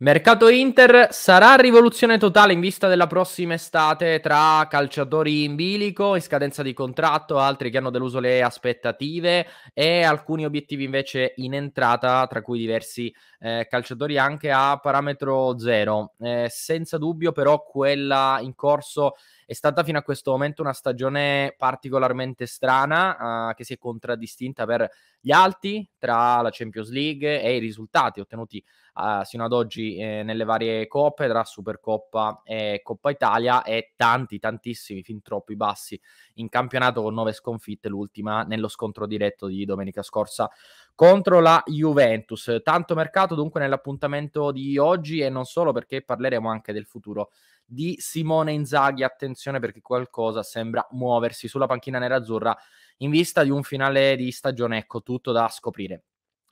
Mercato Inter sarà rivoluzione totale in vista della prossima estate tra calciatori in bilico, in scadenza di contratto, altri che hanno deluso le aspettative e alcuni obiettivi invece in entrata, tra cui diversi eh, calciatori anche a parametro zero. Eh, senza dubbio però quella in corso è stata fino a questo momento una stagione particolarmente strana eh, che si è contraddistinta per gli alti tra la Champions League e i risultati ottenuti eh, sino ad oggi eh, nelle varie coppe tra Supercoppa e Coppa Italia e tanti tantissimi fin troppi bassi in campionato con nove sconfitte l'ultima nello scontro diretto di domenica scorsa contro la Juventus. Tanto mercato dunque nell'appuntamento di oggi e non solo perché parleremo anche del futuro di Simone Inzaghi. Attenzione perché qualcosa sembra muoversi sulla panchina nerazzurra in vista di un finale di stagione, ecco, tutto da scoprire.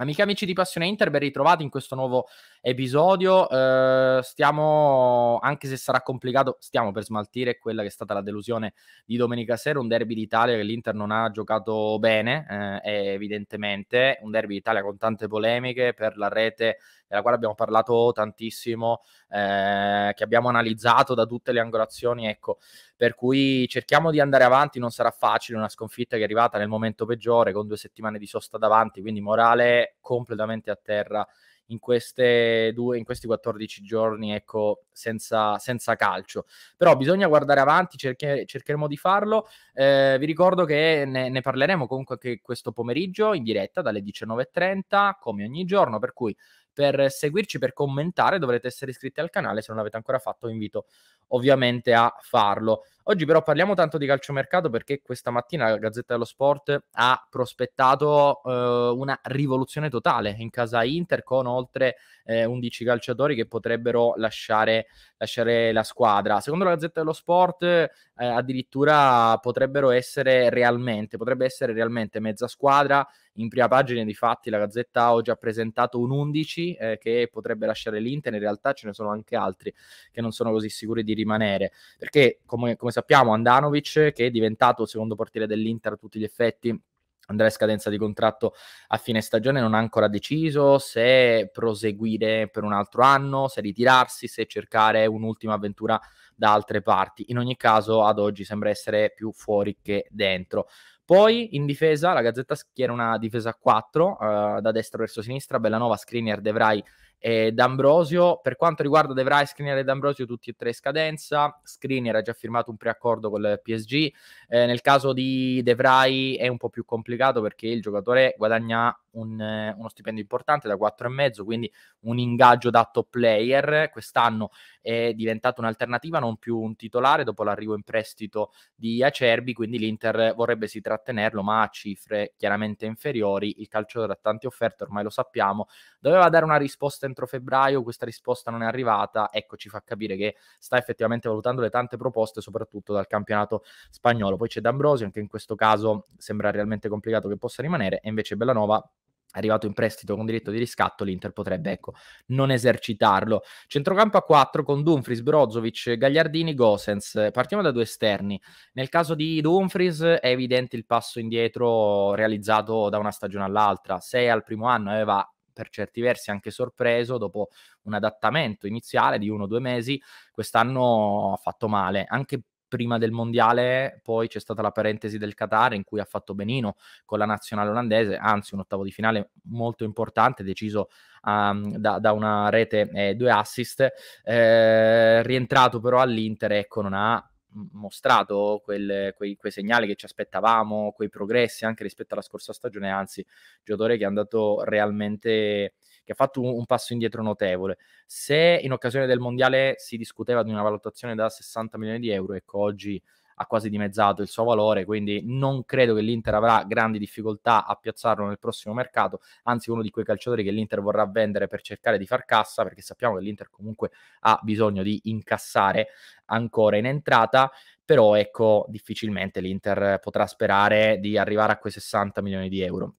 Amici e amici di Passione Inter, ben ritrovati in questo nuovo episodio. Eh, stiamo, anche se sarà complicato, stiamo per smaltire quella che è stata la delusione di domenica sera, un derby d'Italia che l'Inter non ha giocato bene, eh, evidentemente, un derby d'Italia con tante polemiche per la rete della quale abbiamo parlato tantissimo, eh, che abbiamo analizzato da tutte le angolazioni, ecco, per cui cerchiamo di andare avanti, non sarà facile, una sconfitta che è arrivata nel momento peggiore, con due settimane di sosta davanti, quindi morale completamente a terra. In, due, in, questi 14 giorni ecco, senza, senza, calcio. Però bisogna guardare avanti, cerche, cercheremo di farlo. Eh, vi ricordo che ne, ne parleremo comunque questo pomeriggio in diretta dalle 19.30, come ogni giorno, per cui per seguirci, per commentare, dovrete essere iscritti al canale, se non l'avete ancora fatto vi invito ovviamente a farlo. Oggi però parliamo tanto di calciomercato perché questa mattina la Gazzetta dello Sport ha prospettato eh, una rivoluzione totale in casa Inter con oltre eh, 11 calciatori che potrebbero lasciare, lasciare la squadra. Secondo la Gazzetta dello Sport eh, addirittura potrebbero essere realmente, potrebbe essere realmente mezza squadra. In prima pagina, di fatti, la Gazzetta ha già presentato un 11 eh, che potrebbe lasciare l'Inter. In realtà ce ne sono anche altri che non sono così sicuri di rimanere. Perché, come, come sappiamo, Andanovic, che è diventato il secondo portiere dell'Inter a tutti gli effetti, andrà in scadenza di contratto a fine stagione, non ha ancora deciso se proseguire per un altro anno, se ritirarsi, se cercare un'ultima avventura da altre parti. In ogni caso, ad oggi sembra essere più fuori che dentro. Poi in difesa, la Gazzetta schiera una difesa a 4, eh, da destra verso sinistra, Bellanova, Screener, Devrai e D'Ambrosio. Per quanto riguarda Devrai, Screener e D'Ambrosio, tutti e tre scadenza. Screener ha già firmato un preaccordo con il PSG. Eh, nel caso di Devrai è un po' più complicato perché il giocatore guadagna un, eh, uno stipendio importante da 4,5, quindi un ingaggio da top player. Quest'anno è diventato un'alternativa, non non più un titolare dopo l'arrivo in prestito di Acerbi, quindi l'Inter vorrebbe si trattenerlo, ma a cifre chiaramente inferiori. Il calciatore ha tante offerte, ormai lo sappiamo. Doveva dare una risposta entro febbraio, questa risposta non è arrivata. Ecco, ci fa capire che sta effettivamente valutando le tante proposte, soprattutto dal campionato spagnolo. Poi c'è D'Ambrosio, anche in questo caso sembra realmente complicato che possa rimanere, e invece Bellanova arrivato in prestito con diritto di riscatto, l'Inter potrebbe ecco, non esercitarlo. Centrocampo a 4 con Dumfries, Brozovic, Gagliardini, Gosens. Partiamo da due esterni. Nel caso di Dumfries è evidente il passo indietro realizzato da una stagione all'altra. Se al primo anno aveva eh, per certi versi anche sorpreso dopo un adattamento iniziale di uno o due mesi, quest'anno ha fatto male, anche prima del mondiale, poi c'è stata la parentesi del Qatar in cui ha fatto benino con la nazionale olandese, anzi un ottavo di finale molto importante, deciso um, da, da, una rete e eh, due assist, eh, rientrato però all'Inter, ecco, non ha mostrato quel, quei, quei, segnali che ci aspettavamo, quei progressi anche rispetto alla scorsa stagione, anzi giocatore che è andato realmente che ha fatto un, un, passo indietro notevole. Se in occasione del mondiale si discuteva di una valutazione da 60 milioni di euro, ecco oggi ha quasi dimezzato il suo valore, quindi non credo che l'Inter avrà grandi difficoltà a piazzarlo nel prossimo mercato, anzi uno di quei calciatori che l'Inter vorrà vendere per cercare di far cassa, perché sappiamo che l'Inter comunque ha bisogno di incassare ancora in entrata, però ecco difficilmente l'Inter potrà sperare di arrivare a quei 60 milioni di euro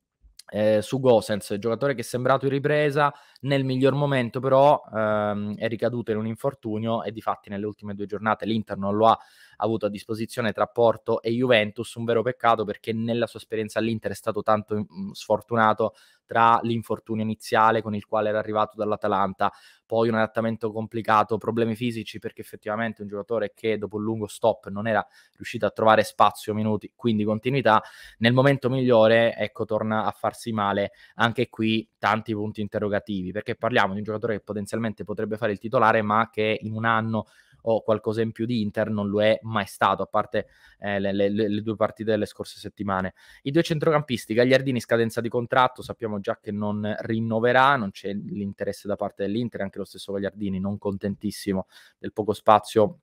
eh, su Gosens, giocatore che è sembrato in ripresa nel miglior momento, però ehm, è ricaduto in un infortunio e di fatti nelle ultime due giornate l'Inter non lo ha avuto a disposizione tra Porto e Juventus, un vero peccato perché nella sua esperienza all'Inter è stato tanto mm, sfortunato tra l'infortunio iniziale con il quale era arrivato dall'Atalanta, poi un adattamento complicato, problemi fisici perché effettivamente un giocatore che dopo un lungo stop non era riuscito a trovare spazio, minuti, quindi continuità, nel momento migliore ecco torna a farsi male anche qui tanti punti interrogativi perché parliamo di un giocatore che potenzialmente potrebbe fare il titolare ma che in un anno o qualcosa in più di Inter non lo è mai stato, a parte eh, le, le, le, due partite delle scorse settimane. I due centrocampisti, Gagliardini scadenza di contratto, sappiamo già che non rinnoverà, non c'è l'interesse da parte dell'Inter, anche lo stesso Gagliardini non contentissimo del poco spazio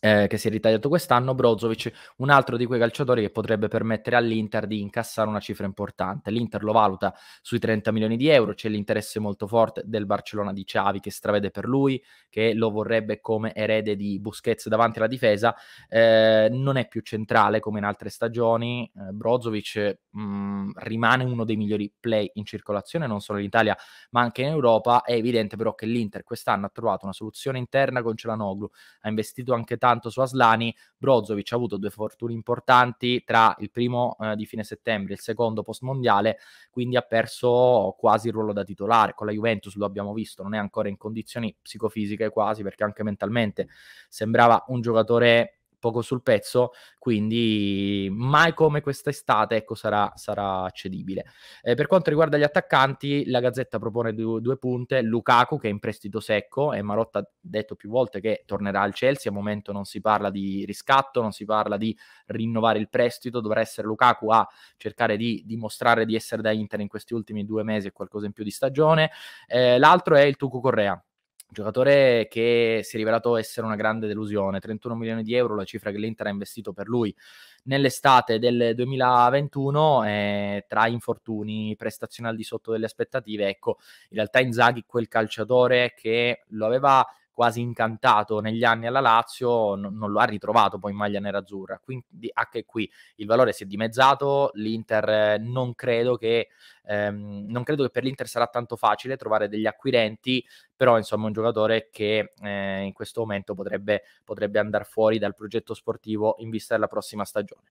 eh, che si è ritagliato quest'anno, Brozovic, un altro di quei calciatori che potrebbe permettere all'Inter di incassare una cifra importante. L'Inter lo valuta sui 30 milioni di euro, c'è l'interesse molto forte del Barcellona di Xavi che stravede per lui, che lo vorrebbe come erede di Busquets davanti alla difesa, eh, non è più centrale come in altre stagioni, eh, Brozovic mh, mm, rimane uno dei migliori play in circolazione non solo in Italia ma anche in Europa, è evidente però che l'Inter quest'anno ha trovato una soluzione interna con Celanoglu, ha investito anche tanto soltanto su Aslani, Brozovic ha avuto due fortune importanti tra il primo eh, di fine settembre e il secondo post mondiale, quindi ha perso quasi il ruolo da titolare. Con la Juventus lo abbiamo visto, non è ancora in condizioni psicofisiche quasi perché anche mentalmente sembrava un giocatore poco sul pezzo, quindi mai come quest'estate ecco, sarà, sarà accedibile. Eh, per quanto riguarda gli attaccanti, la Gazzetta propone due, due, punte, Lukaku che è in prestito secco e Marotta ha detto più volte che tornerà al Chelsea, al momento non si parla di riscatto, non si parla di rinnovare il prestito, dovrà essere Lukaku a cercare di dimostrare di essere da Inter in questi ultimi due mesi e qualcosa in più di stagione. Eh, l'altro è il Tucu Correa, giocatore che si è rivelato essere una grande delusione, 31 milioni di euro la cifra che l'Inter ha investito per lui nell'estate del 2021 eh, tra infortuni, prestazioni al di sotto delle aspettative, ecco, in realtà Inzaghi quel calciatore che lo aveva quasi incantato negli anni alla Lazio, non, non lo ha ritrovato poi in maglia nerazzurra. Quindi anche qui il valore si è dimezzato, l'Inter eh, non credo che ehm, non credo che per l'Inter sarà tanto facile trovare degli acquirenti, però insomma un giocatore che eh, in questo momento potrebbe, potrebbe andare fuori dal progetto sportivo in vista della prossima stagione.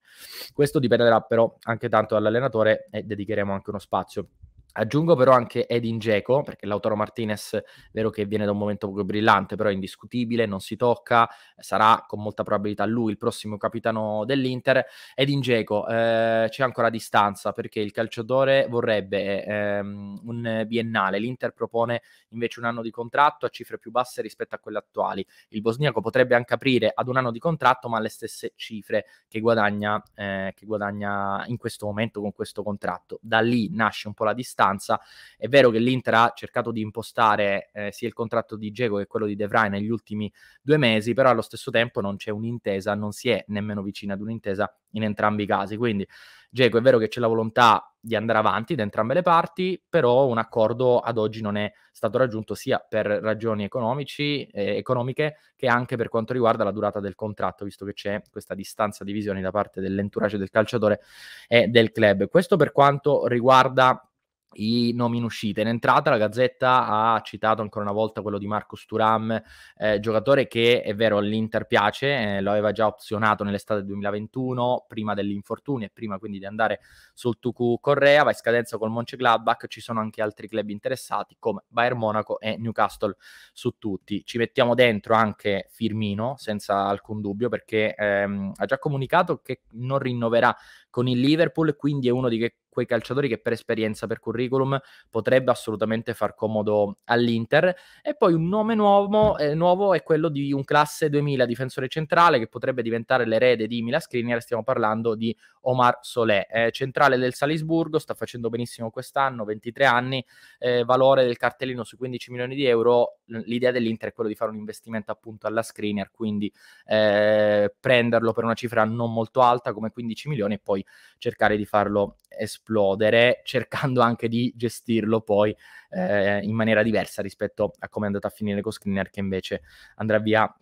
Questo dipenderà però anche tanto dall'allenatore e dedicheremo anche uno spazio Aggiungo però anche Edin Dzeko, perché Lautaro Martinez è vero che viene da un momento proprio brillante, però è indiscutibile, non si tocca, sarà con molta probabilità lui il prossimo capitano dell'Inter. Edin Dzeko, eh, c'è ancora distanza perché il calciatore vorrebbe ehm, un biennale, l'Inter propone invece un anno di contratto a cifre più basse rispetto a quelle attuali. Il bosniaco potrebbe anche aprire ad un anno di contratto, ma alle stesse cifre che guadagna, eh, che guadagna in questo momento con questo contratto. Da lì nasce un po' la distanza distanza. È vero che l'Inter ha cercato di impostare eh, sia il contratto di Diego che quello di De Vrij negli ultimi due mesi, però allo stesso tempo non c'è un'intesa, non si è nemmeno vicina ad un'intesa in entrambi i casi. Quindi Diego è vero che c'è la volontà di andare avanti da entrambe le parti, però un accordo ad oggi non è stato raggiunto sia per ragioni economici, eh, economiche che anche per quanto riguarda la durata del contratto, visto che c'è questa distanza di visioni da parte dell'entourage del calciatore e del club. Questo per quanto riguarda i nomi in uscita. In entrata la Gazzetta ha citato ancora una volta quello di Marcus Turam, eh, giocatore che è vero all'Inter piace, eh, lo aveva già opzionato nell'estate 2021, prima dell'infortunio e prima quindi di andare sul Tucu Correa, va in scadenza col Monce Gladbach, ci sono anche altri club interessati come Bayern Monaco e Newcastle su tutti. Ci mettiamo dentro anche Firmino, senza alcun dubbio, perché ehm, ha già comunicato che non rinnoverà con il Liverpool, quindi è uno di che quei calciatori che per esperienza, per curriculum, potrebbe assolutamente far comodo all'Inter. E poi un nome nuovo, eh, nuovo è quello di un classe 2000 difensore centrale che potrebbe diventare l'erede di Mila Skriniar, stiamo parlando di Omar Solé, eh, centrale del Salisburgo, sta facendo benissimo quest'anno, 23 anni, eh, valore del cartellino su 15 milioni di euro, l'idea dell'Inter è quella di fare un investimento appunto alla Screener, quindi eh, prenderlo per una cifra non molto alta come 15 milioni e poi cercare di farlo esplodere esplodere, cercando anche di gestirlo poi eh, in maniera diversa rispetto a come è andato a finire con Screener che invece andrà via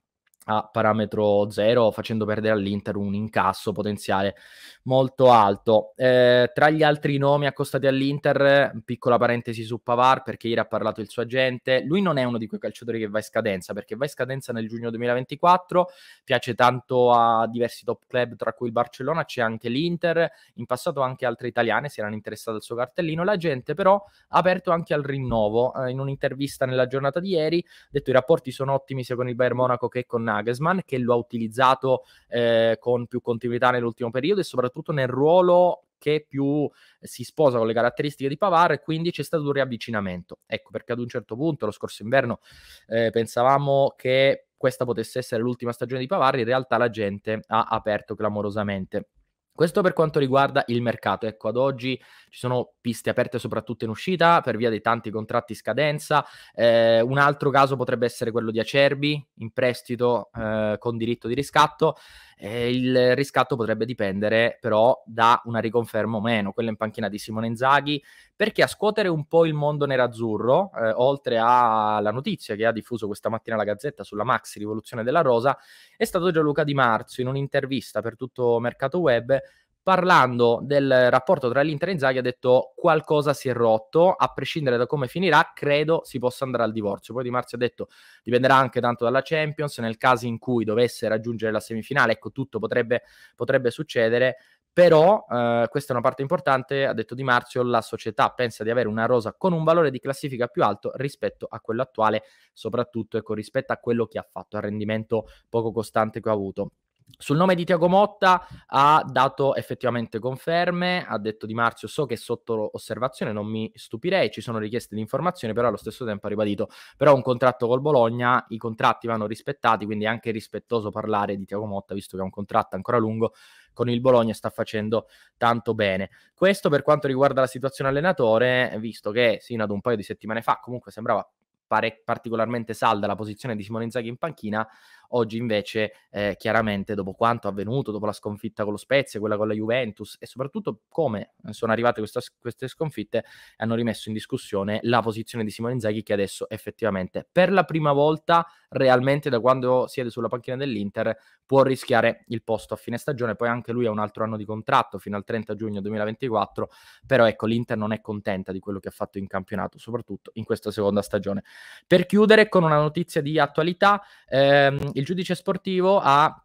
a parametro zero, facendo perdere all'Inter un incasso potenziale molto alto. Eh, tra gli altri nomi accostati all'Inter, piccola parentesi su Pavar, perché ieri ha parlato il suo agente. Lui non è uno di quei calciatori che va in scadenza, perché va in scadenza nel giugno 2024, piace tanto a diversi top club, tra cui il Barcellona, c'è anche l'Inter, in passato anche altre italiane si erano interessate al suo cartellino. La gente però ha aperto anche al rinnovo. Eh, in un'intervista nella giornata di ieri, ha detto i rapporti sono ottimi sia con il Bayern Monaco che con Nagelsmann che lo ha utilizzato eh, con più continuità nell'ultimo periodo e soprattutto nel ruolo che più eh, si sposa con le caratteristiche di Pavar e quindi c'è stato un riavvicinamento. Ecco perché ad un certo punto, lo scorso inverno, eh, pensavamo che questa potesse essere l'ultima stagione di Pavar, in realtà la gente ha aperto clamorosamente. Questo per quanto riguarda il mercato, ecco ad oggi ci sono piste aperte soprattutto in uscita per via dei tanti contratti in scadenza, eh, un altro caso potrebbe essere quello di Acerbi in prestito eh, con diritto di riscatto, eh, il riscatto potrebbe dipendere però da una riconferma o meno, quella in panchina di Simone Inzaghi, perché a scuotere un po' il mondo nerazzurro, eh, oltre alla notizia che ha diffuso questa mattina la Gazzetta sulla maxi rivoluzione della rosa, è stato Gianluca Di Marzo in un'intervista per tutto Mercato Web parlando del rapporto tra l'Inter e Inzaghi ha detto qualcosa si è rotto, a prescindere da come finirà, credo si possa andare al divorzio. Poi Di Marzio ha detto dipenderà anche tanto dalla Champions, nel caso in cui dovesse raggiungere la semifinale, ecco tutto potrebbe, potrebbe succedere, però eh, questa è una parte importante, ha detto Di Marzio, la società pensa di avere una rosa con un valore di classifica più alto rispetto a quello attuale, soprattutto ecco, rispetto a quello che ha fatto, al rendimento poco costante che ha avuto. Sul nome di Tiago Motta ha dato effettivamente conferme, ha detto Di Marzio so che è sotto osservazione, non mi stupirei, ci sono richieste di informazioni, però allo stesso tempo ha ribadito però un contratto col Bologna, i contratti vanno rispettati, quindi è anche rispettoso parlare di Tiago Motta visto che ha un contratto ancora lungo con il Bologna sta facendo tanto bene. Questo per quanto riguarda la situazione allenatore, visto che sino ad un paio di settimane fa comunque sembrava pare- particolarmente salda la posizione di Simone Inzaghi in panchina, Oggi invece eh, chiaramente dopo quanto avvenuto, dopo la sconfitta con lo Spezia, quella con la Juventus e soprattutto come sono arrivate questa, queste sconfitte hanno rimesso in discussione la posizione di Simone Inzaghi che adesso effettivamente per la prima volta realmente da quando siede sulla panchina dell'Inter può rischiare il posto a fine stagione, poi anche lui ha un altro anno di contratto fino al 30 giugno 2024, però ecco l'Inter non è contenta di quello che ha fatto in campionato, soprattutto in questa seconda stagione. Per chiudere con una notizia di attualità, ehm, il giudice sportivo ha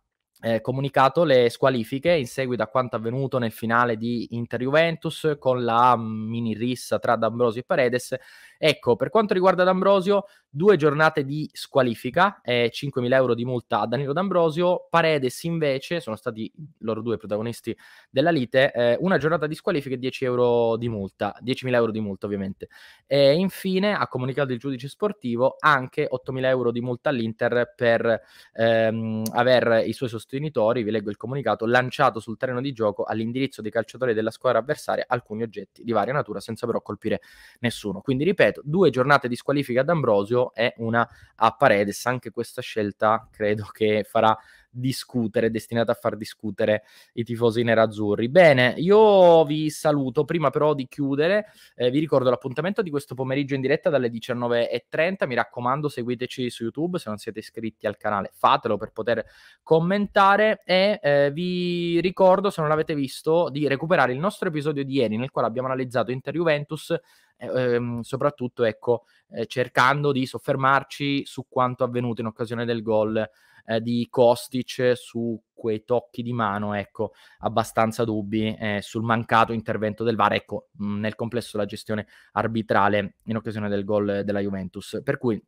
eh, comunicato le squalifiche in seguito a quanto avvenuto nel finale di Inter-Juventus con la mini rissa tra D'Ambrosio e Paredes Ecco, per quanto riguarda D'Ambrosio, due giornate di squalifica e eh, 5.000 euro di multa a Danilo D'Ambrosio. Paredes invece sono stati loro due protagonisti della lite, eh, una giornata di squalifica e 10 euro di multa, 10.000 euro di multa ovviamente. E infine ha comunicato il giudice sportivo anche 8.000 euro di multa all'Inter per ehm, aver i suoi sostenitori, vi leggo il comunicato, lanciato sul terreno di gioco all'indirizzo dei calciatori della squadra avversaria alcuni oggetti di varia natura senza però colpire nessuno. Quindi ripeto, ripeto, due giornate di squalifica ad Ambrosio e una a Paredes. Anche questa scelta credo che farà discutere, destinata a far discutere i tifosi nerazzurri. Bene, io vi saluto. Prima però di chiudere, eh, vi ricordo l'appuntamento di questo pomeriggio in diretta dalle 19.30. Mi raccomando, seguiteci su YouTube. Se non siete iscritti al canale, fatelo per poter commentare. E eh, vi ricordo, se non l'avete visto, di recuperare il nostro episodio di ieri, nel quale abbiamo analizzato Inter Juventus eh, ehm, soprattutto ecco, eh, cercando di soffermarci su quanto avvenuto in occasione del gol eh, di Kostic su quei tocchi di mano, ecco, abbastanza dubbi eh, sul mancato intervento del VAR, ecco, mh, nel complesso la gestione arbitrale in occasione del gol della Juventus. Per cui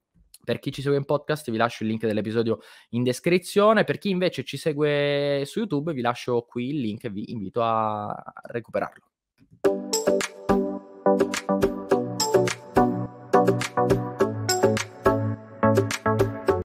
per chi ci segue in podcast vi lascio il link dell'episodio in descrizione, per chi invece ci segue su YouTube vi lascio qui il link e vi invito a recuperarlo.